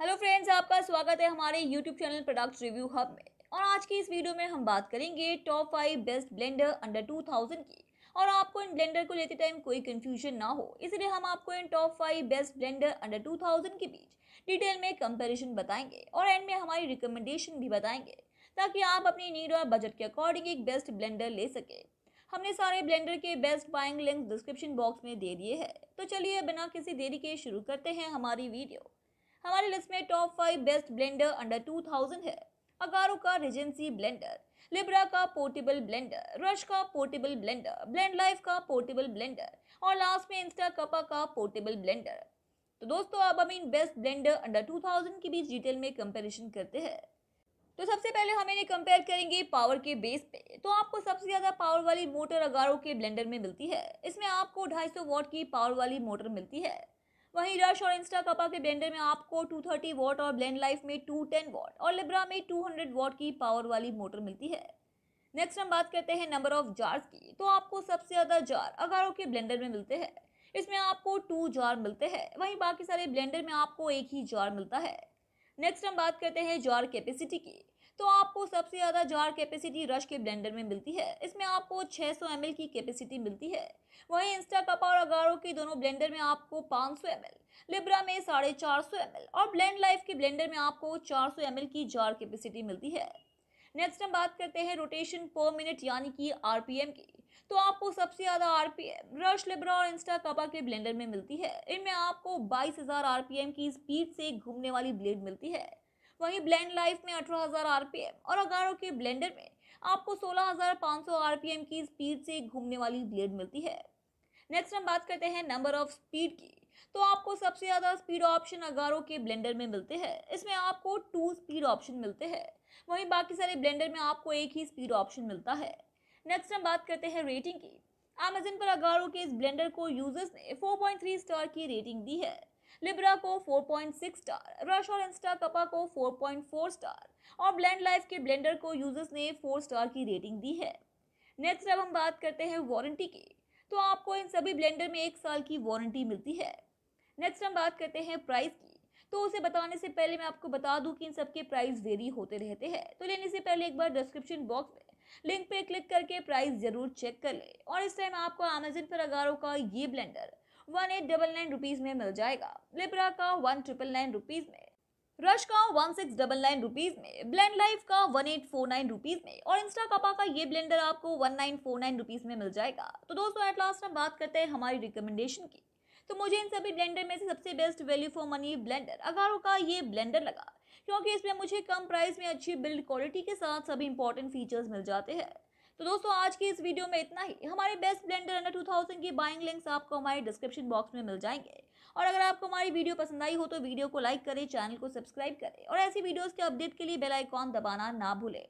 hello friends आपका स्वागत है हमारे YouTube channel product review hub में और आज की इस वीडियो में हम बात करेंगे top five best blender under two thousand की और आपको इन ब्लेंडर को लेते टाइम कोई कन्फ्यूजन ना हो इसलिए हम आपको इन top five best blender under two thousand के बीच डिटेल में कंपेरिजन बताएंगे और एंड में हमारी रिकमेंडेशन भी बताएंगे ताकि आप अपनी नीड और बजट के अकॉर्डिंग एक बेस्ट ब्लेंडर ले सकें हमने सारे ब्लेंडर के best buying link description box में दे दिए है तो चलिए बिना किसी देरी के शुरू करते हैं हमारी वीडियो हमारी लिस्ट में top five best blender under two thousand है अगारो का रिजेंसी ब्लेंडर लिब्रा का पोर्टेबल ब्लेंडर रश का पोर्टेबल ब्लेंडर ब्लेंड लाइफ का पोर्टेबल ब्लेंडर और लास्ट में इंस्टा कपा का पोर्टेबल ब्लेंडर तो दोस्तों अब हम इन best blender under two thousand के बीच डिटेल में कंपेरिजन करते हैं तो सबसे पहले हम इन्हें कंपेयर करेंगे पावर के बेस पे तो आपको सबसे ज़्यादा पावर वाली मोटर अगारो के ब्लेंडर में मिलती है इसमें आपको ढाई सौ वॉट की पावर वाली मोटर मिलती है वहीं रश और इंस्टा कपा के ब्लेंडर में आपको 230 वॉट और ब्लेंड लाइफ में 210 वॉट और लिब्रा में 200 वॉट की पावर वाली मोटर मिलती है नेक्स्ट हम बात करते हैं नंबर ऑफ जार्स की तो आपको सबसे ज़्यादा जार अगारों के ब्लेंडर में मिलते हैं इसमें आपको टू जार मिलते हैं वहीं बाकी सारे ब्लेंडर में आपको एक ही जार मिलता है नेक्स्ट हम बात करते हैं जार कैपेसिटी की तो आपको सबसे ज़्यादा जार कैपेसिटी रश के ब्लेंडर में मिलती है इसमें आपको 600 सौ की कैपेसिटी मिलती है वहीं इंस्टा कपा और अगारो के दोनों ब्लेंडर में आपको 500 सौ लिब्रा में साढ़े चार सौ और ब्लेंड लाइफ के ब्लेंडर में आपको चार सौ की जार कैपेसिटी मिलती है नेक्स्ट हम बात करते हैं रोटेशन पर मिनट यानी कि आर की तो आपको सबसे ज़्यादा R P M Rush Libra और इंस्टा कपा के ब्लेंडर में मिलती है इनमें आपको 22,000 हज़ार की स्पीड से घूमने वाली ब्लेड मिलती है वहीं ब्लेंड लाइफ में अठारह हज़ार आर पी एम और अगारो के ब्लेंडर में आपको सोलह हज़ार पाँच सौ आर पी एम की स्पीड से घूमने वाली ब्लेड मिलती है नेक्स्ट हम बात करते हैं नंबर ऑफ स्पीड की तो आपको सबसे ज़्यादा स्पीड ऑप्शन अगारो के ब्लेंडर में मिलते हैं इसमें आपको टू स्पीड ऑप्शन मिलते हैं वहीं बाकी सारे ब्लेंडर में आपको एक ही स्पीड ऑप्शन मिलता है नेक्स्ट हम बात करते हैं रेटिंग की अमेजन पर अगारो के इस ब्लेंडर को यूजर्स ने 4.3 स्टार की रेटिंग दी है लिब्रा को 4.6 स्टार रश और इंस्टा कपा को 4.4 स्टार और ब्लेंड लाइफ के ब्लेंडर को यूजर्स ने 4 स्टार की रेटिंग दी है नेक्स्ट अब हम बात करते हैं वारंटी की तो आपको इन सभी ब्लेंडर में एक साल की वारंटी मिलती है नेक्स्ट हम बात करते हैं प्राइस की तो उसे बताने से पहले मैं आपको बता दूं कि इन सबके प्राइस वेरी होते रहते हैं तो लेने से पहले एक बार डिस्क्रिप्शन बॉक्स में लिंक पे क्लिक करके प्राइस जरूर चेक कर लें और इस टाइम आपको अमेजन पर अगारों का ये blender one eight double nine rupees में मिल जाएगा लिब्रा का वन ट्रिपल नाइन रुपीज़ में रश का one six double nine rupees में ब्लेंड लाइफ का one eight four nine rupees में और इंस्टा कपा का ये ब्लेंडर आपको one nine four nine rupees में मिल जाएगा तो दोस्तों एट लास्ट हम बात करते हैं हमारी रिकमेंडेशन की तो मुझे इन सभी ब्लेंडर में से सबसे best value for money blender Agaro का ये ब्लेंडर लगा क्योंकि इसमें मुझे कम प्राइस में अच्छी बिल्ड क्वालिटी के साथ सभी इंपॉर्टेंट फीचर्स मिल जाते हैं तो दोस्तों आज की इस वीडियो में इतना ही हमारे best blender under two thousand की बाइंग लिंक्स आपको हमारे डिस्क्रिप्शन बॉक्स में मिल जाएंगे और अगर आपको हमारी वीडियो पसंद आई हो तो वीडियो को लाइक करें चैनल को सब्सक्राइब करें और ऐसी वीडियोज़ के अपडेट के लिए बेलाइकॉन दबाना ना भूलें